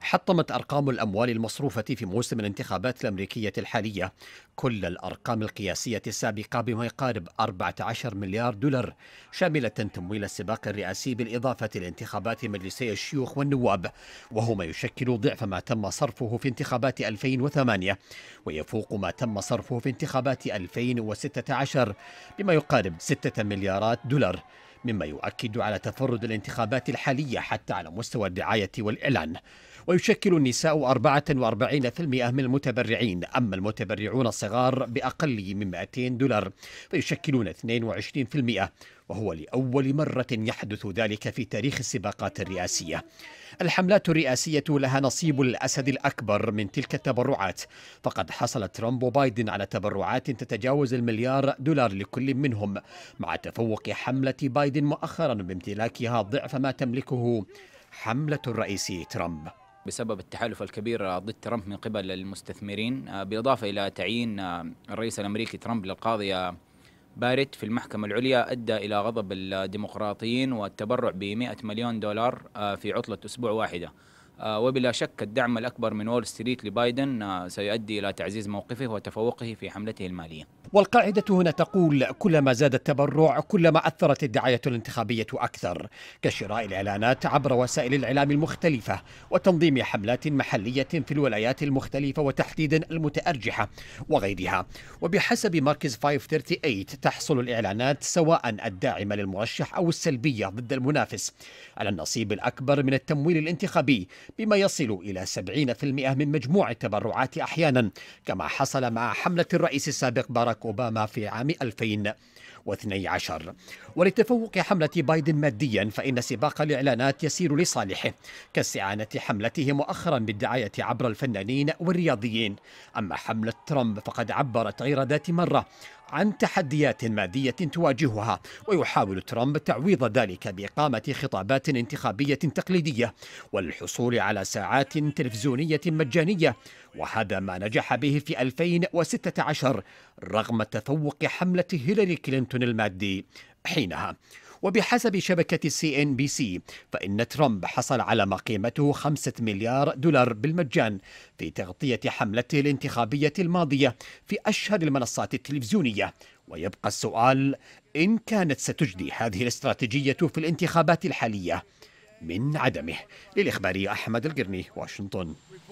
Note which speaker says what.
Speaker 1: حطمت أرقام الأموال المصروفة في موسم الانتخابات الأمريكية الحالية كل الأرقام القياسية السابقة بما يقارب 14 مليار دولار شاملة تمويل السباق الرئاسي بالإضافة لانتخابات مجلسي الشيوخ والنواب وهو ما يشكل ضعف ما تم صرفه في انتخابات 2008 ويفوق ما تم صرفه في انتخابات 2016 بما يقارب 6 مليارات دولار مما يؤكد على تفرد الانتخابات الحالية حتى على مستوى الدعاية والإعلان ويشكل النساء 44% من المتبرعين أما المتبرعون الصغار بأقل من 200 دولار فيشكلون 22% وهو لأول مرة يحدث ذلك في تاريخ السباقات الرئاسية. الحملات الرئاسية لها نصيب الأسد الأكبر من تلك التبرعات، فقد حصل ترامب وبايدن على تبرعات تتجاوز المليار دولار لكل منهم، مع تفوق حملة بايدن مؤخرا بامتلاكها ضعف ما تملكه
Speaker 2: حملة الرئيس ترامب. بسبب التحالف الكبير ضد ترامب من قبل المستثمرين آه، بالإضافة إلى تعيين آه، الرئيس الأمريكي ترامب للقاضية آه، بارت في المحكمة العليا أدى إلى غضب الديمقراطيين والتبرع ب 100 مليون دولار آه، في عطلة أسبوع واحدة آه، وبلا شك الدعم الأكبر من وول ستريت لبايدن آه، سيؤدي إلى تعزيز موقفه وتفوقه في حملته المالية
Speaker 1: والقاعدة هنا تقول كلما زاد التبرع كلما أثرت الدعاية الانتخابية أكثر كشراء الإعلانات عبر وسائل الإعلام المختلفة وتنظيم حملات محلية في الولايات المختلفة وتحديدا المتأرجحة وغيرها وبحسب مركز 538 تحصل الإعلانات سواء الداعمة للمرشح أو السلبية ضد المنافس على النصيب الأكبر من التمويل الانتخابي بما يصل إلى 70% من مجموع التبرعات أحيانا كما حصل مع حملة الرئيس السابق باراك باراك أوباما في عام 2012 ولتفوق حملة بايدن ماديا فإن سباق الإعلانات يسير لصالحه كاستعانة حملته مؤخرا بالدعاية عبر الفنانين والرياضيين أما حملة ترامب فقد عبرت غير ذات مرة عن تحديات مادية تواجهها ويحاول ترامب تعويض ذلك بإقامة خطابات انتخابية تقليدية والحصول على ساعات تلفزيونية مجانية وهذا ما نجح به في 2016 رغم تفوق حملة هيلاري كلينتون المادي حينها وبحسب شبكة سي إن بي سي فإن ترامب حصل على ما قيمته خمسة مليار دولار بالمجان في تغطية حملته الانتخابية الماضية في أشهر المنصات التلفزيونية ويبقى السؤال إن كانت ستجدي هذه الاستراتيجية في الانتخابات الحالية من عدمه للإخباري أحمد القرني واشنطن